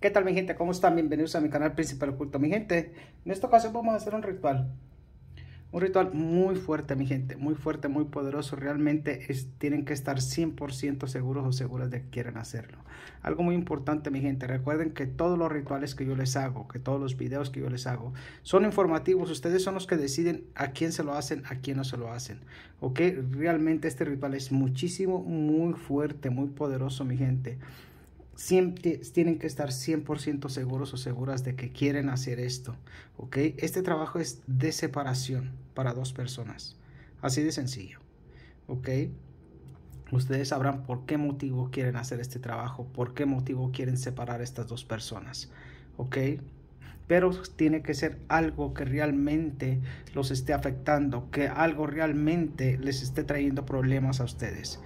¿Qué tal mi gente? ¿Cómo están? Bienvenidos a mi canal Principal Oculto. Mi gente, en esta ocasión vamos a hacer un ritual. Un ritual muy fuerte mi gente, muy fuerte, muy poderoso. Realmente es, tienen que estar 100% seguros o seguras de que quieren hacerlo. Algo muy importante mi gente, recuerden que todos los rituales que yo les hago, que todos los videos que yo les hago, son informativos. Ustedes son los que deciden a quién se lo hacen, a quién no se lo hacen. ¿Ok? Realmente este ritual es muchísimo, muy fuerte, muy poderoso mi gente siempre tienen que estar 100% seguros o seguras de que quieren hacer esto, ¿ok? Este trabajo es de separación para dos personas, así de sencillo, ¿ok? Ustedes sabrán por qué motivo quieren hacer este trabajo, por qué motivo quieren separar estas dos personas, ¿ok? Pero tiene que ser algo que realmente los esté afectando, que algo realmente les esté trayendo problemas a ustedes,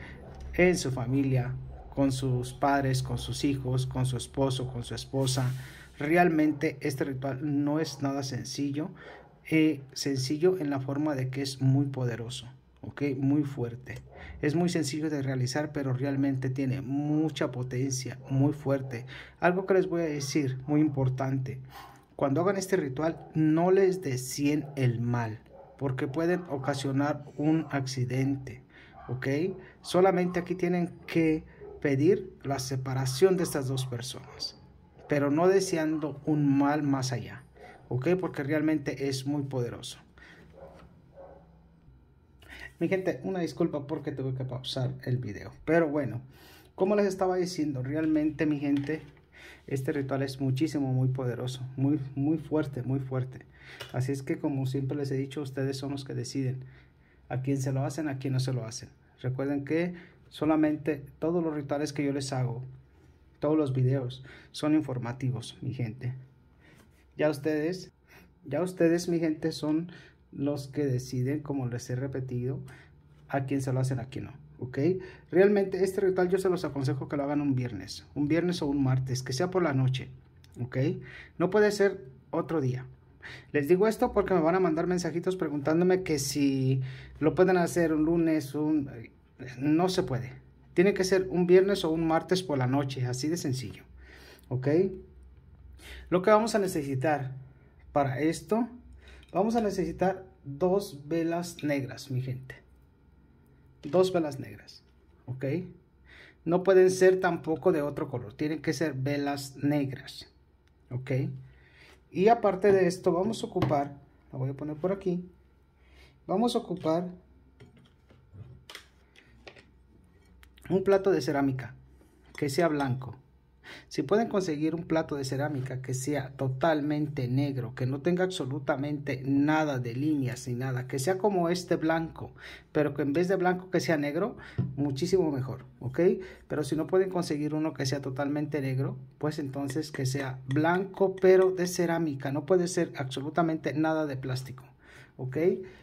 en su familia, con sus padres, con sus hijos, con su esposo, con su esposa. Realmente este ritual no es nada sencillo, eh, sencillo en la forma de que es muy poderoso, ¿ok? Muy fuerte. Es muy sencillo de realizar, pero realmente tiene mucha potencia, muy fuerte. Algo que les voy a decir, muy importante. Cuando hagan este ritual, no les descien el mal, porque pueden ocasionar un accidente, ¿ok? Solamente aquí tienen que pedir la separación de estas dos personas, pero no deseando un mal más allá, ¿ok? Porque realmente es muy poderoso. Mi gente, una disculpa porque tuve que pausar el video, pero bueno, como les estaba diciendo, realmente mi gente, este ritual es muchísimo, muy poderoso, muy, muy fuerte, muy fuerte. Así es que como siempre les he dicho, ustedes son los que deciden a quién se lo hacen, a quién no se lo hacen. Recuerden que Solamente todos los rituales que yo les hago, todos los videos, son informativos, mi gente. Ya ustedes, ya ustedes, mi gente, son los que deciden, como les he repetido, a quién se lo hacen, a quién no. ¿ok? Realmente este ritual yo se los aconsejo que lo hagan un viernes, un viernes o un martes, que sea por la noche, ¿ok? No puede ser otro día. Les digo esto porque me van a mandar mensajitos preguntándome que si lo pueden hacer un lunes, un no se puede. Tiene que ser un viernes o un martes por la noche, así de sencillo. ¿Ok? Lo que vamos a necesitar para esto, vamos a necesitar dos velas negras, mi gente. Dos velas negras, ¿ok? No pueden ser tampoco de otro color, tienen que ser velas negras, ¿ok? Y aparte de esto, vamos a ocupar, lo voy a poner por aquí, vamos a ocupar un plato de cerámica que sea blanco. Si pueden conseguir un plato de cerámica que sea totalmente negro, que no tenga absolutamente nada de líneas ni nada, que sea como este blanco, pero que en vez de blanco que sea negro, muchísimo mejor, ¿ok? Pero si no pueden conseguir uno que sea totalmente negro, pues entonces que sea blanco pero de cerámica, no puede ser absolutamente nada de plástico, ¿ok?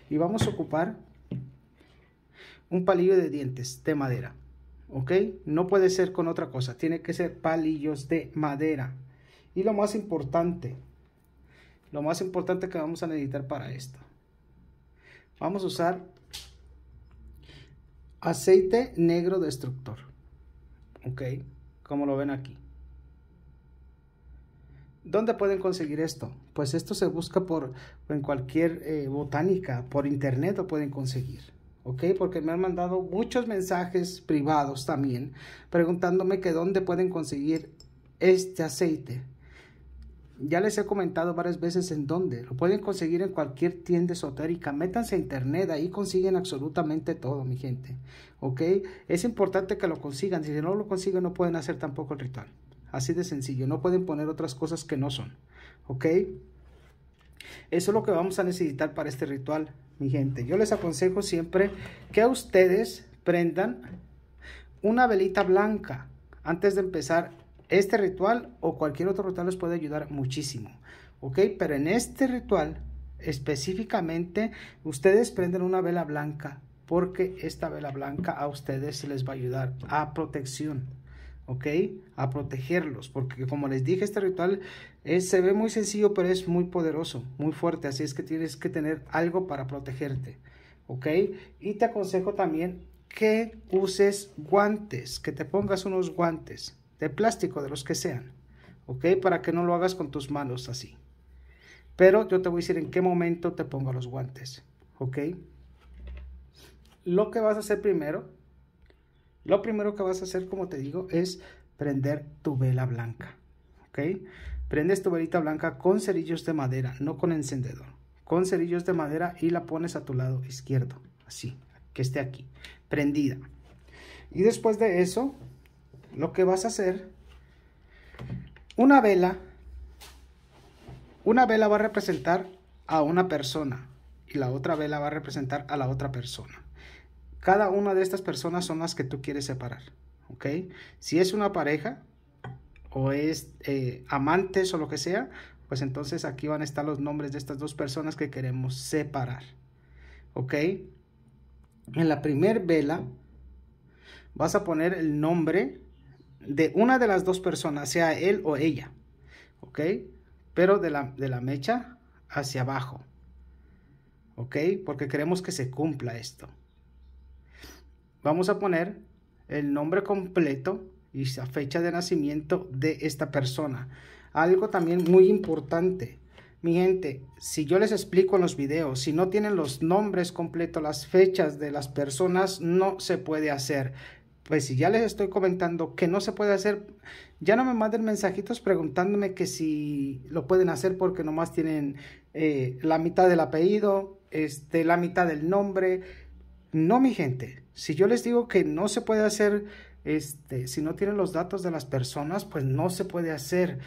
Y vamos a ocupar un palillo de dientes de madera. ¿ok? No puede ser con otra cosa, tiene que ser palillos de madera. Y lo más importante, lo más importante que vamos a necesitar para esto. Vamos a usar aceite negro destructor, ¿ok? Como lo ven aquí. ¿Dónde pueden conseguir esto? Pues esto se busca por en cualquier eh, botánica, por internet lo pueden conseguir. ¿ok? Porque me han mandado muchos mensajes privados también preguntándome que dónde pueden conseguir este aceite. Ya les he comentado varias veces en dónde. Lo pueden conseguir en cualquier tienda esotérica. Métanse a internet, ahí consiguen absolutamente todo, mi gente. ¿Ok? Es importante que lo consigan. Si no lo consiguen, no pueden hacer tampoco el ritual. Así de sencillo. No pueden poner otras cosas que no son. ¿Ok? Eso es lo que vamos a necesitar para este ritual, mi gente. Yo les aconsejo siempre que ustedes prendan una velita blanca antes de empezar este ritual o cualquier otro ritual les puede ayudar muchísimo. ¿Ok? Pero en este ritual específicamente ustedes prenden una vela blanca porque esta vela blanca a ustedes les va a ayudar a protección. ¿ok? A protegerlos, porque como les dije, este ritual se ve muy sencillo, pero es muy poderoso, muy fuerte, así es que tienes que tener algo para protegerte, ¿ok? Y te aconsejo también que uses guantes, que te pongas unos guantes de plástico, de los que sean, ¿ok? Para que no lo hagas con tus manos así. Pero yo te voy a decir en qué momento te pongo los guantes, ¿ok? Lo que vas a hacer primero lo primero que vas a hacer, como te digo, es prender tu vela blanca. ¿Ok? Prendes tu velita blanca con cerillos de madera, no con encendedor. Con cerillos de madera y la pones a tu lado izquierdo. Así, que esté aquí, prendida. Y después de eso, lo que vas a hacer, una vela, una vela va a representar a una persona y la otra vela va a representar a la otra persona. Cada una de estas personas son las que tú quieres separar, ¿ok? Si es una pareja o es eh, amantes o lo que sea, pues entonces aquí van a estar los nombres de estas dos personas que queremos separar, ¿ok? En la primer vela vas a poner el nombre de una de las dos personas, sea él o ella, ¿ok? Pero de la, de la mecha hacia abajo, ¿ok? Porque queremos que se cumpla esto vamos a poner el nombre completo y la fecha de nacimiento de esta persona. Algo también muy importante. Mi gente, si yo les explico en los videos, si no tienen los nombres completos, las fechas de las personas, no se puede hacer. Pues si ya les estoy comentando que no se puede hacer, ya no me manden mensajitos preguntándome que si lo pueden hacer porque nomás tienen eh, la mitad del apellido, este, la mitad del nombre, no, mi gente, si yo les digo que no se puede hacer, este, si no tienen los datos de las personas, pues no se puede hacer.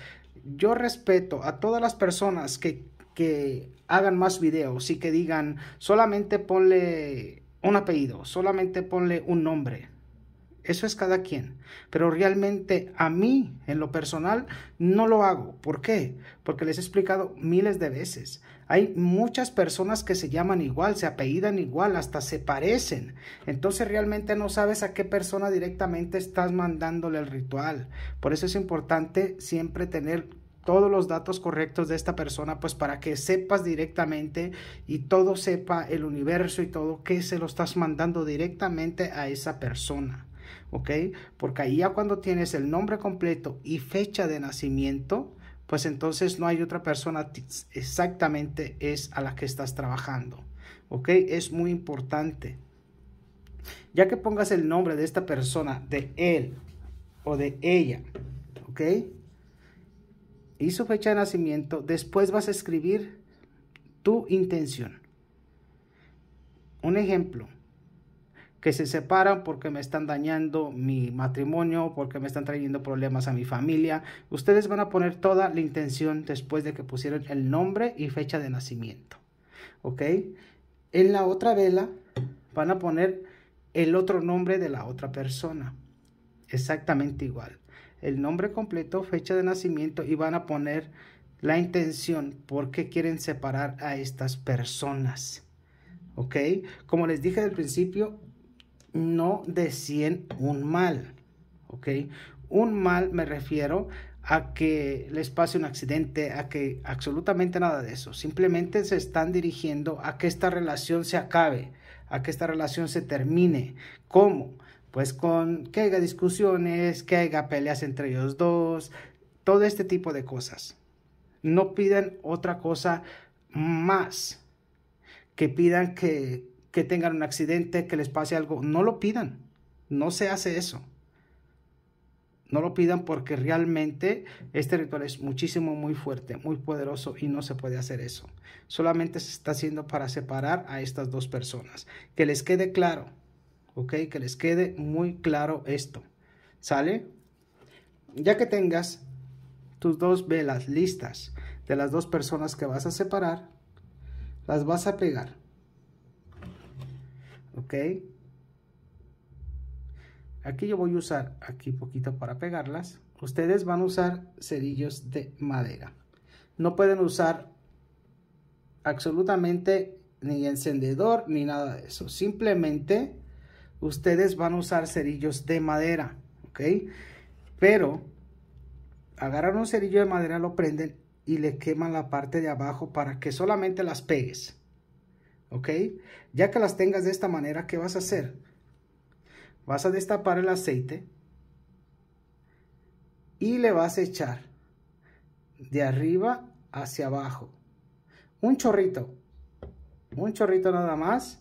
Yo respeto a todas las personas que, que hagan más videos y que digan, solamente ponle un apellido, solamente ponle un nombre. Eso es cada quien. Pero realmente a mí, en lo personal, no lo hago. ¿Por qué? Porque les he explicado miles de veces. Hay muchas personas que se llaman igual, se apellidan igual, hasta se parecen. Entonces realmente no sabes a qué persona directamente estás mandándole el ritual. Por eso es importante siempre tener todos los datos correctos de esta persona, pues para que sepas directamente y todo sepa el universo y todo que se lo estás mandando directamente a esa persona. ¿Ok? Porque ahí ya cuando tienes el nombre completo y fecha de nacimiento, pues entonces no hay otra persona exactamente es a la que estás trabajando. ¿Ok? Es muy importante. Ya que pongas el nombre de esta persona, de él o de ella, ¿ok? Y su fecha de nacimiento, después vas a escribir tu intención. Un ejemplo, que se separan porque me están dañando mi matrimonio, porque me están trayendo problemas a mi familia. Ustedes van a poner toda la intención después de que pusieron el nombre y fecha de nacimiento. ¿Ok? En la otra vela van a poner el otro nombre de la otra persona. Exactamente igual. El nombre completo, fecha de nacimiento y van a poner la intención por qué quieren separar a estas personas. ¿Ok? Como les dije al principio, no decían un mal, ¿ok? Un mal me refiero a que les pase un accidente, a que absolutamente nada de eso. Simplemente se están dirigiendo a que esta relación se acabe, a que esta relación se termine. ¿Cómo? Pues con que haya discusiones, que haya peleas entre ellos dos, todo este tipo de cosas. No pidan otra cosa más, que pidan que, que tengan un accidente, que les pase algo. No lo pidan. No se hace eso. No lo pidan porque realmente este ritual es muchísimo, muy fuerte, muy poderoso y no se puede hacer eso. Solamente se está haciendo para separar a estas dos personas. Que les quede claro, ¿ok? Que les quede muy claro esto. ¿Sale? Ya que tengas tus dos velas listas de las dos personas que vas a separar, las vas a pegar ok aquí yo voy a usar aquí poquito para pegarlas ustedes van a usar cerillos de madera no pueden usar absolutamente ni encendedor ni nada de eso simplemente ustedes van a usar cerillos de madera ok pero agarran un cerillo de madera lo prenden y le queman la parte de abajo para que solamente las pegues ¿ok? Ya que las tengas de esta manera, ¿qué vas a hacer? Vas a destapar el aceite y le vas a echar de arriba hacia abajo. Un chorrito, un chorrito nada más,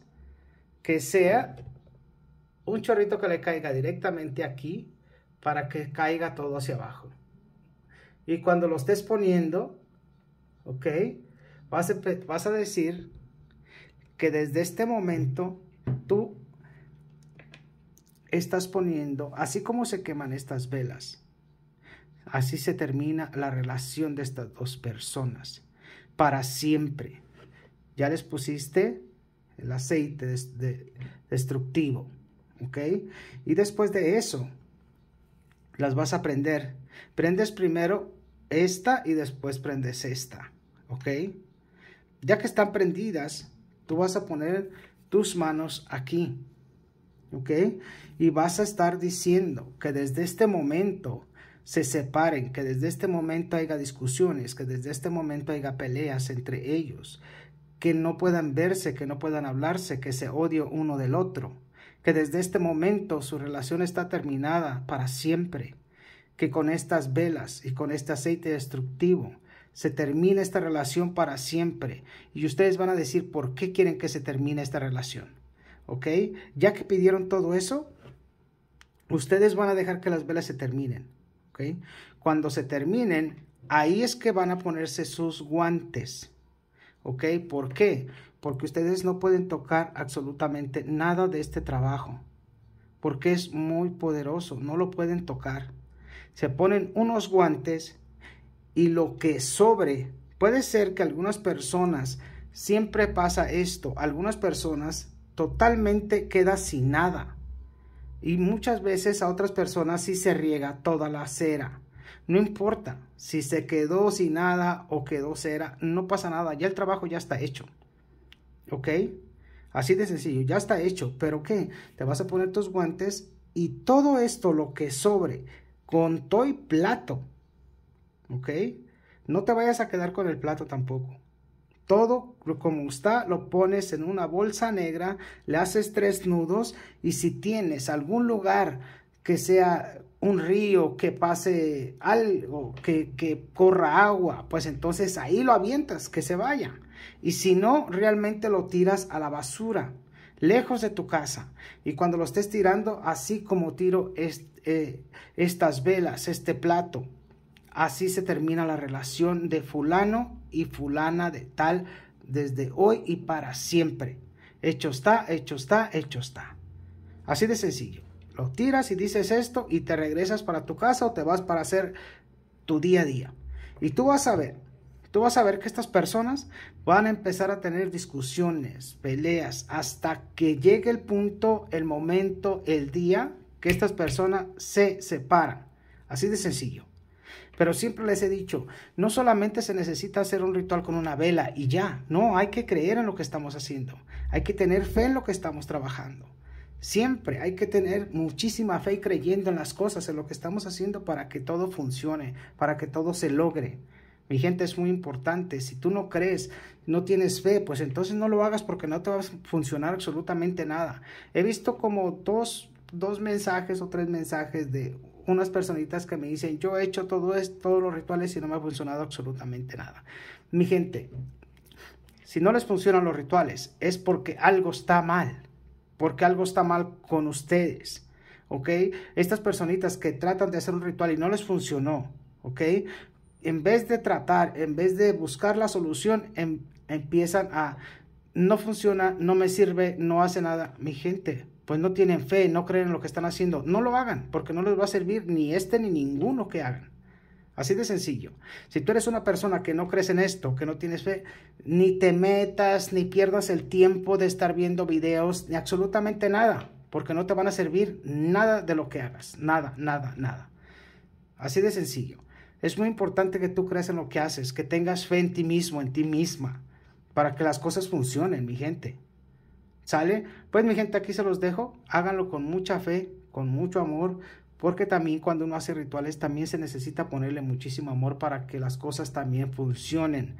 que sea un chorrito que le caiga directamente aquí para que caiga todo hacia abajo. Y cuando lo estés poniendo, ¿ok? Vas a, vas a decir que desde este momento tú estás poniendo, así como se queman estas velas, así se termina la relación de estas dos personas para siempre. Ya les pusiste el aceite destructivo, ¿ok? Y después de eso, las vas a prender. Prendes primero esta y después prendes esta, ¿ok? Ya que están prendidas, Tú vas a poner tus manos aquí. ¿Ok? Y vas a estar diciendo que desde este momento se separen, que desde este momento haya discusiones, que desde este momento haya peleas entre ellos, que no puedan verse, que no puedan hablarse, que se odie uno del otro, que desde este momento su relación está terminada para siempre, que con estas velas y con este aceite destructivo se termina esta relación para siempre. Y ustedes van a decir por qué quieren que se termine esta relación. ¿Ok? Ya que pidieron todo eso, ustedes van a dejar que las velas se terminen. ¿Ok? Cuando se terminen, ahí es que van a ponerse sus guantes. ¿Ok? ¿Por qué? Porque ustedes no pueden tocar absolutamente nada de este trabajo. Porque es muy poderoso, no lo pueden tocar. Se ponen unos guantes y lo que sobre. Puede ser que algunas personas, siempre pasa esto, algunas personas totalmente queda sin nada. Y muchas veces a otras personas sí se riega toda la cera. No importa si se quedó sin nada o quedó cera, no pasa nada, ya el trabajo ya está hecho. ¿Ok? Así de sencillo, ya está hecho. ¿Pero qué? Te vas a poner tus guantes y todo esto, lo que sobre, con todo y plato, ¿ok? No te vayas a quedar con el plato tampoco. Todo como está lo pones en una bolsa negra, le haces tres nudos y si tienes algún lugar que sea un río, que pase algo, que, corra agua, pues entonces ahí lo avientas, que se vaya. Y si no, realmente lo tiras a la basura, lejos de tu casa. Y cuando lo estés tirando, así como tiro eh, estas velas, este plato, Así se termina la relación de fulano y fulana de tal desde hoy y para siempre. Hecho está, hecho está, hecho está. Así de sencillo. Lo tiras y dices esto y te regresas para tu casa o te vas para hacer tu día a día. Y tú vas a ver, tú vas a ver que estas personas van a empezar a tener discusiones, peleas, hasta que llegue el punto, el momento, el día que estas personas se separan. Así de sencillo. Pero siempre les he dicho, no solamente se necesita hacer un ritual con una vela y ya, no, hay que creer en lo que estamos haciendo, hay que tener fe en lo que estamos trabajando. Siempre hay que tener muchísima fe y creyendo en las cosas, en lo que estamos haciendo para que todo funcione, para que todo se logre. Mi gente es muy importante. Si tú no crees, no tienes fe, pues entonces no lo hagas porque no te va a funcionar absolutamente nada. He visto como dos, dos mensajes o tres mensajes de unas personitas que me dicen, yo he hecho todo esto, todos los rituales y no me ha funcionado absolutamente nada. Mi gente, si no les funcionan los rituales, es porque algo está mal, porque algo está mal con ustedes, ¿ok? Estas personitas que tratan de hacer un ritual y no les funcionó, ¿ok? En vez de tratar, en vez de buscar la solución, em, empiezan a, no funciona, no me sirve, no hace nada, mi gente pues no tienen fe, no creen en lo que están haciendo, no lo hagan, porque no les va a servir ni este ni ninguno que hagan. Así de sencillo. Si tú eres una persona que no crees en esto, que no tienes fe, ni te metas, ni pierdas el tiempo de estar viendo videos, ni absolutamente nada, porque no te van a servir nada de lo que hagas, nada, nada, nada. Así de sencillo. Es muy importante que tú creas en lo que haces, que tengas fe en ti mismo, en ti misma, para que las cosas funcionen, mi gente. ¿Sale? Pues mi gente, aquí se los dejo. Háganlo con mucha fe, con mucho amor, porque también cuando uno hace rituales también se necesita ponerle muchísimo amor para que las cosas también funcionen.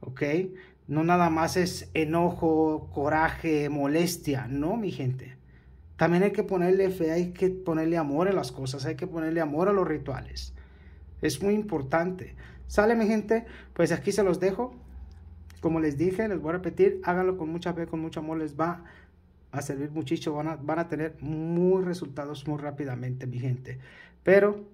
¿Ok? No nada más es enojo, coraje, molestia. No, mi gente. También hay que ponerle fe, hay que ponerle amor a las cosas, hay que ponerle amor a los rituales. Es muy importante. ¿Sale mi gente? Pues aquí se los dejo. Como les dije, les voy a repetir, háganlo con mucha fe, con mucho amor, les va a servir muchísimo, van a, tener muy resultados muy rápidamente, mi gente. Pero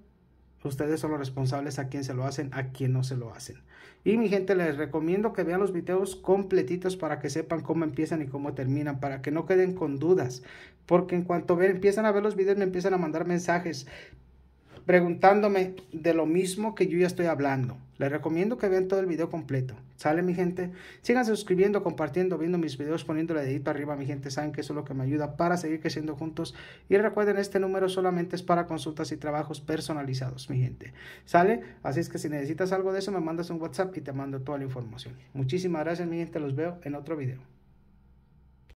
ustedes son los responsables a quien se lo hacen, a quien no se lo hacen. Y mi gente, les recomiendo que vean los videos completitos para que sepan cómo empiezan y cómo terminan, para que no queden con dudas. Porque en cuanto empiezan a ver los videos, me empiezan a mandar mensajes preguntándome de lo mismo que yo ya estoy hablando. Les recomiendo que vean todo el video completo. ¿Sale mi gente? Sigan suscribiendo, compartiendo, viendo mis videos, poniéndole dedito arriba, mi gente. Saben que eso es lo que me ayuda para seguir creciendo juntos. Y recuerden, este número solamente es para consultas y trabajos personalizados, mi gente. ¿Sale? Así es que si necesitas algo de eso, me mandas un WhatsApp y te mando toda la información. Muchísimas gracias, mi gente. Los veo en otro video.